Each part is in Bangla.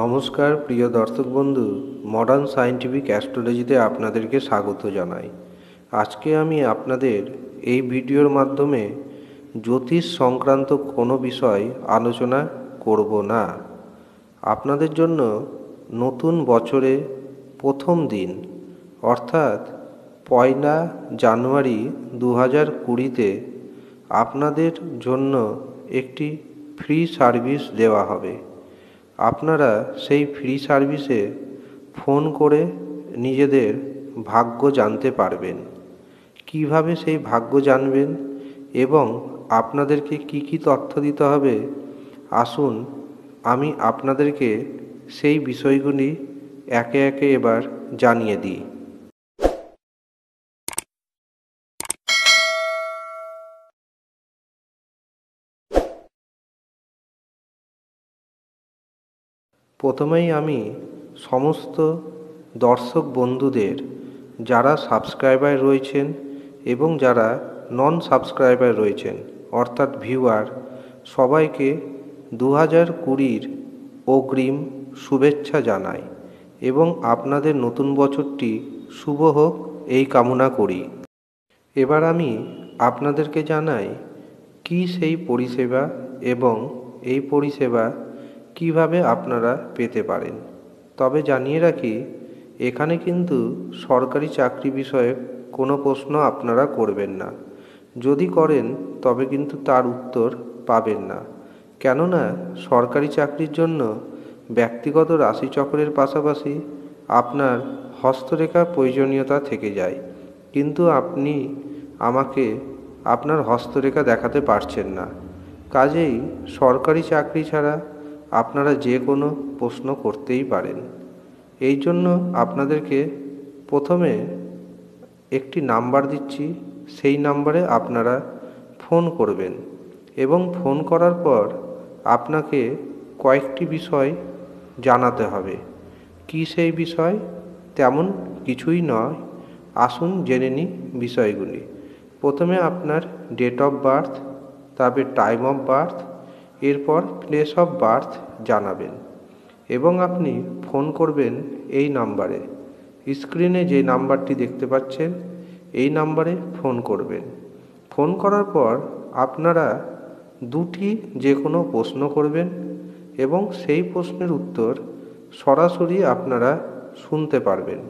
নমস্কার প্রিয় দর্শক বন্ধু মডার্ন সায়েন্টিফিক অ্যাস্ট্রোলজিতে আপনাদেরকে স্বাগত জানাই আজকে আমি আপনাদের এই ভিডিওর মাধ্যমে জ্যোতিষ সংক্রান্ত কোনো বিষয় আলোচনা করব না আপনাদের জন্য নতুন বছরে প্রথম দিন অর্থাৎ পয়লা জানুয়ারি দু হাজার কুড়িতে আপনাদের জন্য একটি ফ্রি সার্ভিস দেওয়া হবে আপনারা সেই ফ্রি সার্ভিসে ফোন করে নিজেদের ভাগ্য জানতে পারবেন কিভাবে সেই ভাগ্য জানবেন এবং আপনাদেরকে কি কি তথ্য দিতে হবে আসুন আমি আপনাদেরকে সেই বিষয়গুলি একে একে এবার জানিয়ে দিই প্রথমেই আমি সমস্ত দর্শক বন্ধুদের যারা সাবস্ক্রাইবার রয়েছেন এবং যারা নন সাবস্ক্রাইবার রয়েছেন অর্থাৎ ভিউয়ার সবাইকে দু হাজার কুড়ির অগ্রিম শুভেচ্ছা জানাই এবং আপনাদের নতুন বছরটি শুভ হোক এই কামনা করি এবার আমি আপনাদেরকে জানাই কি সেই পরিষেবা এবং এই পরিষেবা কিভাবে আপনারা পেতে পারেন তবে জানিয়ে রাখি এখানে কিন্তু সরকারি চাকরি বিষয়ে কোনো প্রশ্ন আপনারা করবেন না যদি করেন তবে কিন্তু তার উত্তর পাবেন না কেননা সরকারি চাকরির জন্য ব্যক্তিগত রাশিচক্রের পাশাপাশি আপনার হস্তরেখার প্রয়োজনীয়তা থেকে যায় কিন্তু আপনি আমাকে আপনার হস্তরেখা দেখাতে পারছেন না কাজেই সরকারি চাকরি ছাড়া আপনারা যে কোনো প্রশ্ন করতেই পারেন এই জন্য আপনাদেরকে প্রথমে একটি নাম্বার দিচ্ছি সেই নাম্বারে আপনারা ফোন করবেন এবং ফোন করার পর আপনাকে কয়েকটি বিষয় জানাতে হবে কি সেই বিষয় তেমন কিছুই নয় আসুন জেনে নিই বিষয়গুলি প্রথমে আপনার ডেট অফ বার্থ তারপর টাইম অফ বার্থ এরপর প্লেস অফ বার্থ জানাবেন এবং আপনি ফোন করবেন এই নাম্বারে স্ক্রিনে যে নাম্বারটি দেখতে পাচ্ছেন এই নাম্বারে ফোন করবেন ফোন করার পর আপনারা দুটি যে কোনো প্রশ্ন করবেন এবং সেই প্রশ্নের উত্তর সরাসরি আপনারা শুনতে পারবেন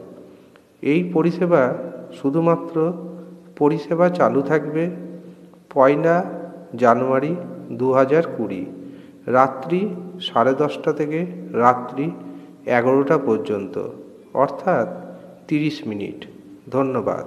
এই পরিষেবা শুধুমাত্র পরিষেবা চালু থাকবে পয়লা জানুয়ারি দু হাজার কুড়ি রাত্রি সাড়ে দশটা থেকে রাত্রি এগারোটা পর্যন্ত অর্থাৎ তিরিশ মিনিট ধন্যবাদ